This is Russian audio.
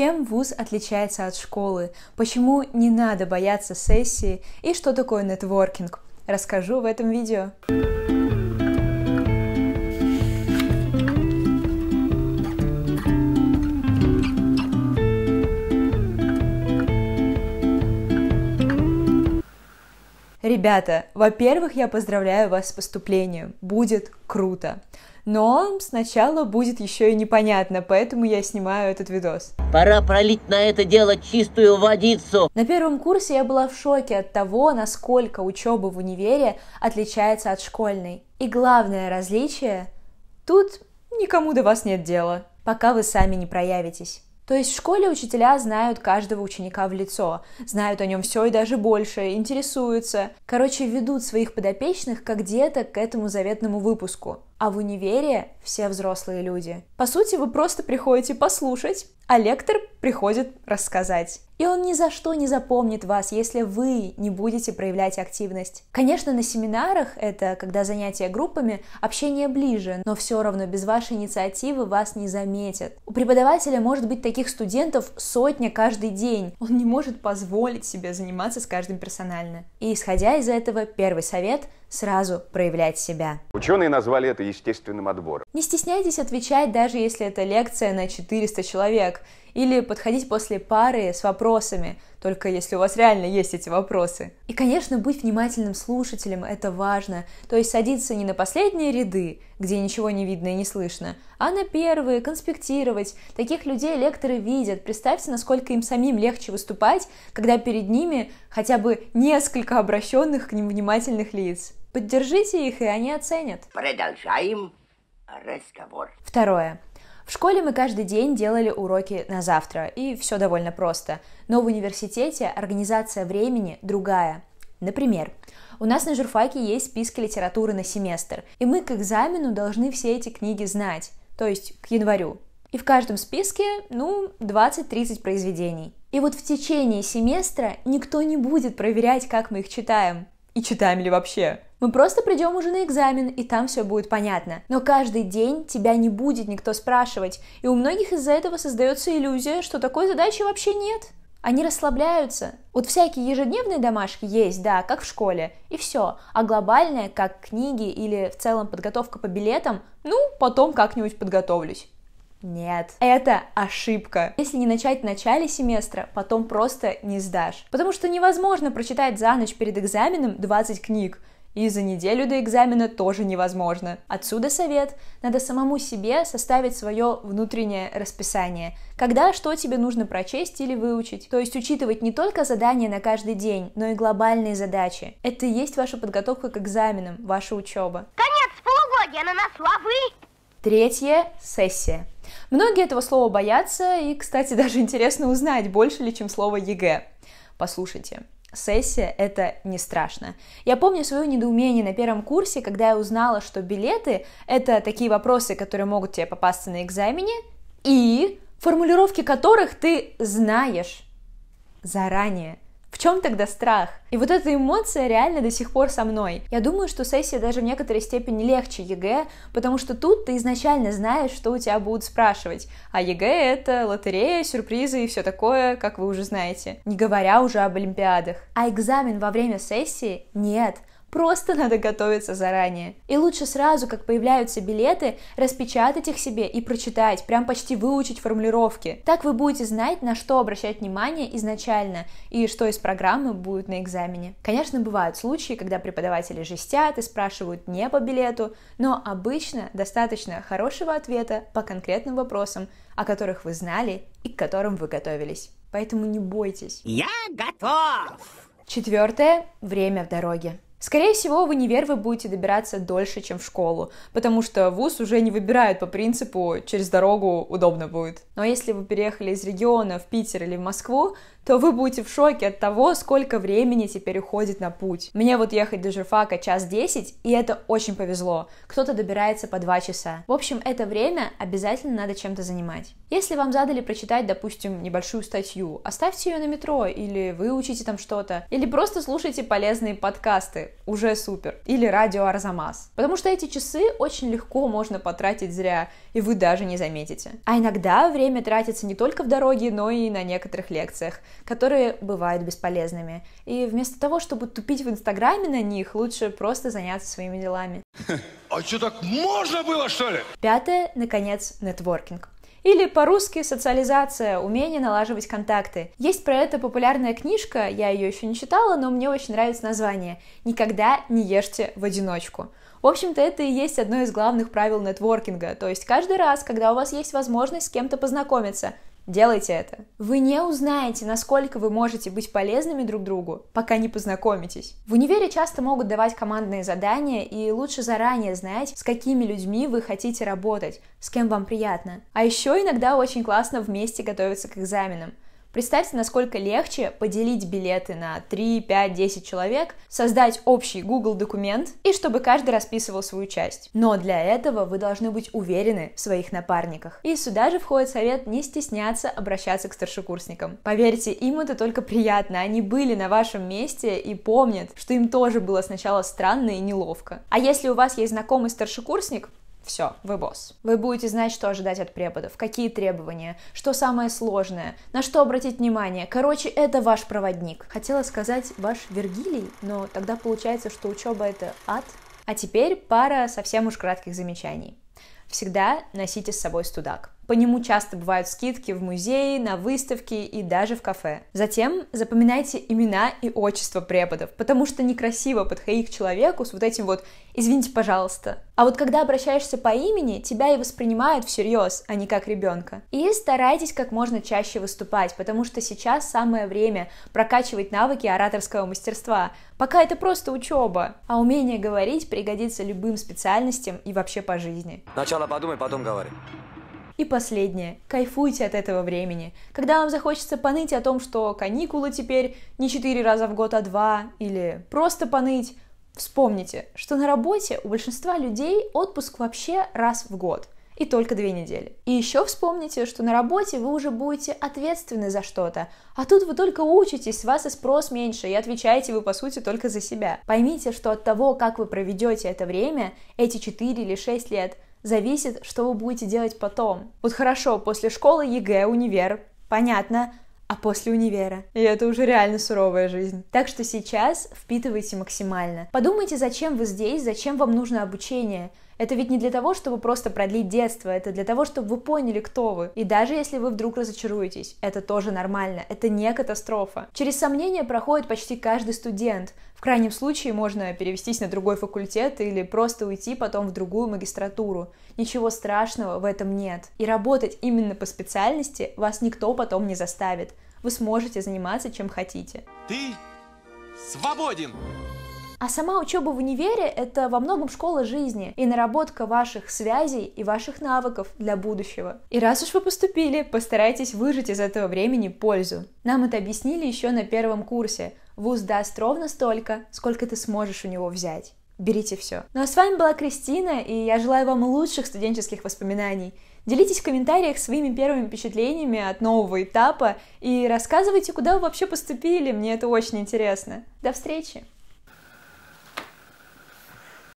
Чем вуз отличается от школы? Почему не надо бояться сессии? И что такое нетворкинг? Расскажу в этом видео. Ребята, во-первых, я поздравляю вас с поступлением. Будет круто но сначала будет еще и непонятно, поэтому я снимаю этот видос. Пора пролить на это дело чистую водицу. На первом курсе я была в шоке от того, насколько учеба в универе отличается от школьной. И главное различие – тут никому до вас нет дела, пока вы сами не проявитесь. То есть в школе учителя знают каждого ученика в лицо, знают о нем все и даже больше, интересуются. Короче, ведут своих подопечных как деток к этому заветному выпуску. А в универе все взрослые люди. По сути, вы просто приходите послушать, а лектор приходит рассказать. И он ни за что не запомнит вас, если вы не будете проявлять активность. Конечно, на семинарах, это когда занятия группами, общение ближе, но все равно без вашей инициативы вас не заметят. У преподавателя может быть таких студентов сотня каждый день. Он не может позволить себе заниматься с каждым персонально. И исходя из этого, первый совет – сразу проявлять себя. Ученые назвали это естественным отбором. Не стесняйтесь отвечать, даже если это лекция на 400 человек, или подходить после пары с вопросами, только если у вас реально есть эти вопросы. И, конечно, быть внимательным слушателем – это важно, то есть садиться не на последние ряды, где ничего не видно и не слышно, а на первые, конспектировать. Таких людей лекторы видят. Представьте, насколько им самим легче выступать, когда перед ними хотя бы несколько обращенных к ним внимательных лиц. Поддержите их, и они оценят. Продолжаем разговор. Второе. В школе мы каждый день делали уроки на завтра, и все довольно просто. Но в университете организация времени другая. Например, у нас на журфаке есть списки литературы на семестр, и мы к экзамену должны все эти книги знать, то есть к январю. И в каждом списке, ну, 20-30 произведений. И вот в течение семестра никто не будет проверять, как мы их читаем и читаем ли вообще. Мы просто придем уже на экзамен, и там все будет понятно. Но каждый день тебя не будет никто спрашивать, и у многих из-за этого создается иллюзия, что такой задачи вообще нет. Они расслабляются. Вот всякие ежедневные домашки есть, да, как в школе, и все. А глобальное, как книги или в целом подготовка по билетам, ну, потом как-нибудь подготовлюсь. Нет, это ошибка. Если не начать в начале семестра, потом просто не сдашь. Потому что невозможно прочитать за ночь перед экзаменом 20 книг. И за неделю до экзамена тоже невозможно. Отсюда совет. Надо самому себе составить свое внутреннее расписание. Когда что тебе нужно прочесть или выучить. То есть учитывать не только задания на каждый день, но и глобальные задачи. Это и есть ваша подготовка к экзаменам, ваша учеба. Конец полугодия на нас лавы. Третье – сессия. Многие этого слова боятся, и, кстати, даже интересно узнать, больше ли, чем слово ЕГЭ. Послушайте, сессия — это не страшно. Я помню свое недоумение на первом курсе, когда я узнала, что билеты — это такие вопросы, которые могут тебе попасться на экзамене, и формулировки которых ты знаешь заранее — в чем тогда страх? И вот эта эмоция реально до сих пор со мной. Я думаю, что сессия даже в некоторой степени легче ЕГЭ, потому что тут ты изначально знаешь, что у тебя будут спрашивать. А ЕГЭ — это лотерея, сюрпризы и все такое, как вы уже знаете. Не говоря уже об олимпиадах. А экзамен во время сессии — нет. Просто надо готовиться заранее. И лучше сразу, как появляются билеты, распечатать их себе и прочитать, прям почти выучить формулировки. Так вы будете знать, на что обращать внимание изначально и что из программы будет на экзамене. Конечно, бывают случаи, когда преподаватели жестят и спрашивают не по билету, но обычно достаточно хорошего ответа по конкретным вопросам, о которых вы знали и к которым вы готовились. Поэтому не бойтесь. Я готов! Четвертое. Время в дороге. Скорее всего, в универ вы будете добираться дольше, чем в школу, потому что вуз уже не выбирают по принципу «через дорогу удобно будет». Но если вы переехали из региона в Питер или в Москву, то вы будете в шоке от того, сколько времени теперь уходит на путь. Мне вот ехать до журфака час десять, и это очень повезло. Кто-то добирается по два часа. В общем, это время обязательно надо чем-то занимать. Если вам задали прочитать, допустим, небольшую статью, оставьте ее на метро, или выучите там что-то, или просто слушайте полезные подкасты, уже супер, или радио Арзамас. Потому что эти часы очень легко можно потратить зря, и вы даже не заметите. А иногда время тратится не только в дороге, но и на некоторых лекциях которые бывают бесполезными. И вместо того, чтобы тупить в Инстаграме на них, лучше просто заняться своими делами. А что так можно было, что ли? Пятое, наконец, нетворкинг. Или по-русски социализация, умение налаживать контакты. Есть про это популярная книжка, я ее еще не читала, но мне очень нравится название. Никогда не ешьте в одиночку. В общем-то, это и есть одно из главных правил нетворкинга, то есть каждый раз, когда у вас есть возможность с кем-то познакомиться, Делайте это. Вы не узнаете, насколько вы можете быть полезными друг другу, пока не познакомитесь. В универе часто могут давать командные задания, и лучше заранее знать, с какими людьми вы хотите работать, с кем вам приятно. А еще иногда очень классно вместе готовиться к экзаменам. Представьте, насколько легче поделить билеты на 3, 5, 10 человек, создать общий Google документ и чтобы каждый расписывал свою часть. Но для этого вы должны быть уверены в своих напарниках. И сюда же входит совет не стесняться обращаться к старшекурсникам. Поверьте, им это только приятно, они были на вашем месте и помнят, что им тоже было сначала странно и неловко. А если у вас есть знакомый старшекурсник, все, вы босс. Вы будете знать, что ожидать от преподов, какие требования, что самое сложное, на что обратить внимание. Короче, это ваш проводник. Хотела сказать ваш Вергилий, но тогда получается, что учеба это ад. А теперь пара совсем уж кратких замечаний. Всегда носите с собой студак. По нему часто бывают скидки в музее, на выставке и даже в кафе. Затем запоминайте имена и отчество преподов, потому что некрасиво подходить к человеку с вот этим вот «извините, пожалуйста». А вот когда обращаешься по имени, тебя и воспринимают всерьез, а не как ребенка. И старайтесь как можно чаще выступать, потому что сейчас самое время прокачивать навыки ораторского мастерства. Пока это просто учеба, а умение говорить пригодится любым специальностям и вообще по жизни. Сначала подумай, потом говори. И последнее. Кайфуйте от этого времени. Когда вам захочется поныть о том, что каникулы теперь не четыре раза в год, а два, или просто поныть, вспомните, что на работе у большинства людей отпуск вообще раз в год – и только две недели. И еще вспомните, что на работе вы уже будете ответственны за что-то, а тут вы только учитесь, вас и спрос меньше, и отвечаете вы, по сути, только за себя. Поймите, что от того, как вы проведете это время, эти 4 или 6 лет – зависит, что вы будете делать потом. Вот хорошо, после школы ЕГЭ, универ, понятно, а после универа. И это уже реально суровая жизнь. Так что сейчас впитывайте максимально. Подумайте, зачем вы здесь, зачем вам нужно обучение. Это ведь не для того, чтобы просто продлить детство, это для того, чтобы вы поняли, кто вы. И даже если вы вдруг разочаруетесь, это тоже нормально, это не катастрофа. Через сомнения проходит почти каждый студент. В крайнем случае можно перевестись на другой факультет или просто уйти потом в другую магистратуру. Ничего страшного в этом нет. И работать именно по специальности вас никто потом не заставит. Вы сможете заниматься чем хотите. Ты свободен! А сама учеба в универе — это во многом школа жизни и наработка ваших связей и ваших навыков для будущего. И раз уж вы поступили, постарайтесь выжать из этого времени пользу. Нам это объяснили еще на первом курсе. Вуз даст ровно столько, сколько ты сможешь у него взять. Берите все. Ну а с вами была Кристина, и я желаю вам лучших студенческих воспоминаний. Делитесь в комментариях своими первыми впечатлениями от нового этапа и рассказывайте, куда вы вообще поступили, мне это очень интересно. До встречи!